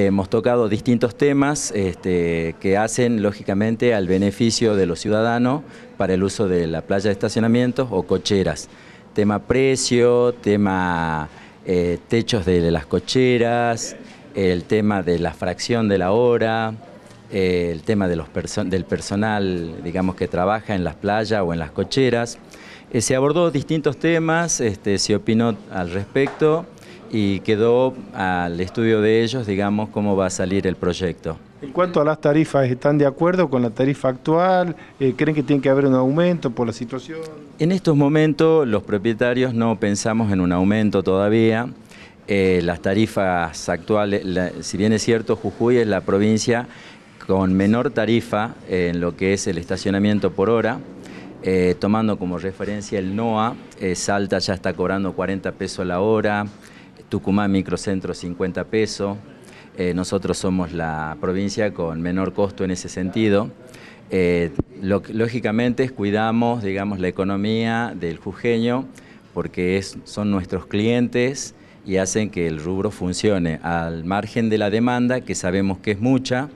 Hemos tocado distintos temas este, que hacen lógicamente al beneficio de los ciudadanos para el uso de la playa de estacionamientos o cocheras. Tema precio, tema eh, techos de las cocheras, el tema de la fracción de la hora, eh, el tema del personal digamos, que trabaja en las playas o en las cocheras. Eh, se abordó distintos temas, este, se opinó al respecto y quedó al estudio de ellos, digamos, cómo va a salir el proyecto. En cuanto a las tarifas, ¿están de acuerdo con la tarifa actual? Eh, ¿Creen que tiene que haber un aumento por la situación? En estos momentos los propietarios no pensamos en un aumento todavía. Eh, las tarifas actuales, si bien es cierto, Jujuy es la provincia con menor tarifa en lo que es el estacionamiento por hora, eh, tomando como referencia el NOA, Salta ya está cobrando 40 pesos la hora, Tucumán Microcentro 50 pesos. Eh, nosotros somos la provincia con menor costo en ese sentido. Eh, lógicamente cuidamos, digamos, la economía del jujeño porque son nuestros clientes y hacen que el rubro funcione al margen de la demanda, que sabemos que es mucha,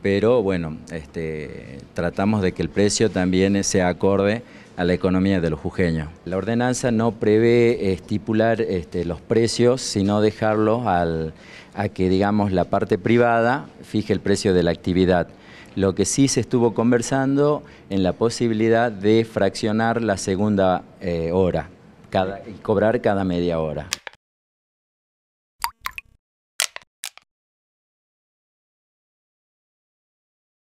pero bueno, este, tratamos de que el precio también sea acorde la economía de los jujeños. La ordenanza no prevé estipular este, los precios, sino dejarlos al, a que, digamos, la parte privada fije el precio de la actividad. Lo que sí se estuvo conversando en la posibilidad de fraccionar la segunda eh, hora y cobrar cada media hora.